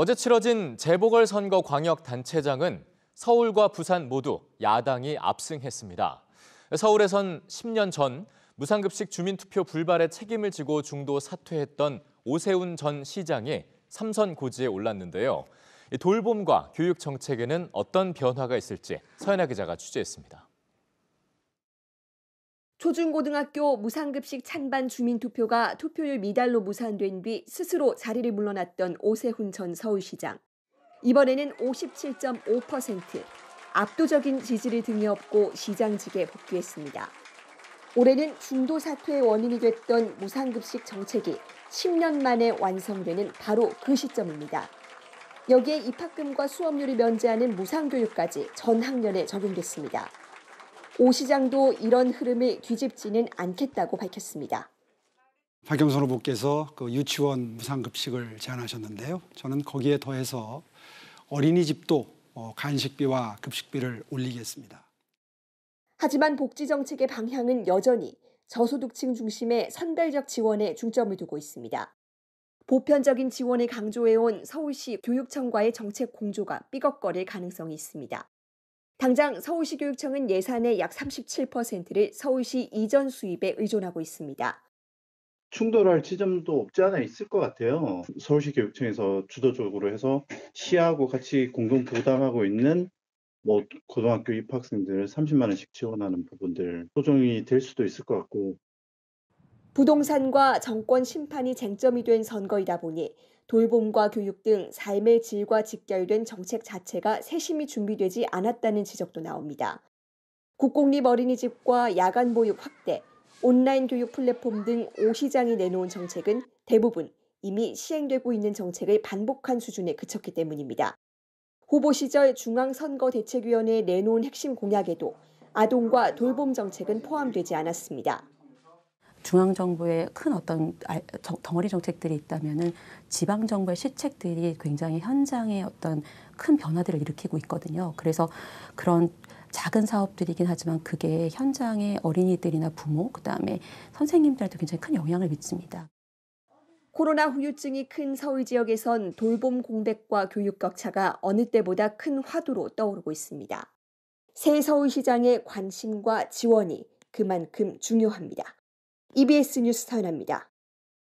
어제 치러진 재보궐선거 광역단체장은 서울과 부산 모두 야당이 압승했습니다. 서울에선 10년 전 무상급식 주민투표 불발에 책임을 지고 중도 사퇴했던 오세훈 전 시장이 삼선 고지에 올랐는데요. 돌봄과 교육 정책에는 어떤 변화가 있을지 서현아 기자가 취재했습니다. 초중고등학교 무상급식 찬반 주민투표가 투표율 미달로 무산된 뒤 스스로 자리를 물러났던 오세훈 전 서울시장. 이번에는 57.5%, 압도적인 지지를 등에 업고 시장직에 복귀했습니다. 올해는 중도 사퇴의 원인이 됐던 무상급식 정책이 10년 만에 완성되는 바로 그 시점입니다. 여기에 입학금과 수업료를 면제하는 무상교육까지 전 학년에 적용됐습니다. 오 시장도 이런 흐름을 뒤집지는 않겠다고 밝혔습니다. 박영선 후보께서 그 유치원 무상급식을 제안하셨는데요. 저는 거기에 더해서 어린이집도 어, 간식비와 급식비를 올리겠습니다. 하지만 복지 정책의 방향은 여전히 저소득층 중심의 선별적 지원에 중점을 두고 있습니다. 보편적인 지원을 강조해온 서울시 교육청과의 정책 공조가 삐걱거릴 가능성이 있습니다. 당장 서울시 교육청은 예산의 약 37%를 서울시 이전 수입에 의존하고 있습니다. 충돌할 지점도 없지 않아 있을 것 같아요. 서울시 교육청에서 주도적으로 해서 시하고 같이 공동 부담하고 있는 뭐 고등학교 입학생들을 30만 원씩 지원하는 부분들 소정이 될 수도 있을 것 같고 부동산과 정권 심판이 쟁점이 된 선거이다 보니 돌봄과 교육 등 삶의 질과 직결된 정책 자체가 세심히 준비되지 않았다는 지적도 나옵니다. 국공립 어린이집과 야간 보육 확대, 온라인 교육 플랫폼 등 오시장이 내놓은 정책은 대부분 이미 시행되고 있는 정책을 반복한 수준에 그쳤기 때문입니다. 후보 시절 중앙선거대책위원회에 내놓은 핵심 공약에도 아동과 돌봄 정책은 포함되지 않았습니다. 중앙 정부의 큰 어떤 덩어리 정책들이 있다면은 지방 정부의 실책들이 굉장히 현장에 어떤 큰 변화들을 일으키고 있거든요. 그래서 그런 작은 사업들이긴 하지만 그게 현장의 어린이들이나 부모, 그다음에 선생님들한테 굉장히 큰 영향을 미칩니다. 코로나 후유증이 큰 서울 지역에선 돌봄 공백과 교육 격차가 어느 때보다 큰 화두로 떠오르고 있습니다. 새 서울시장의 관심과 지원이 그만큼 중요합니다. EBS 뉴스 서연아입니다.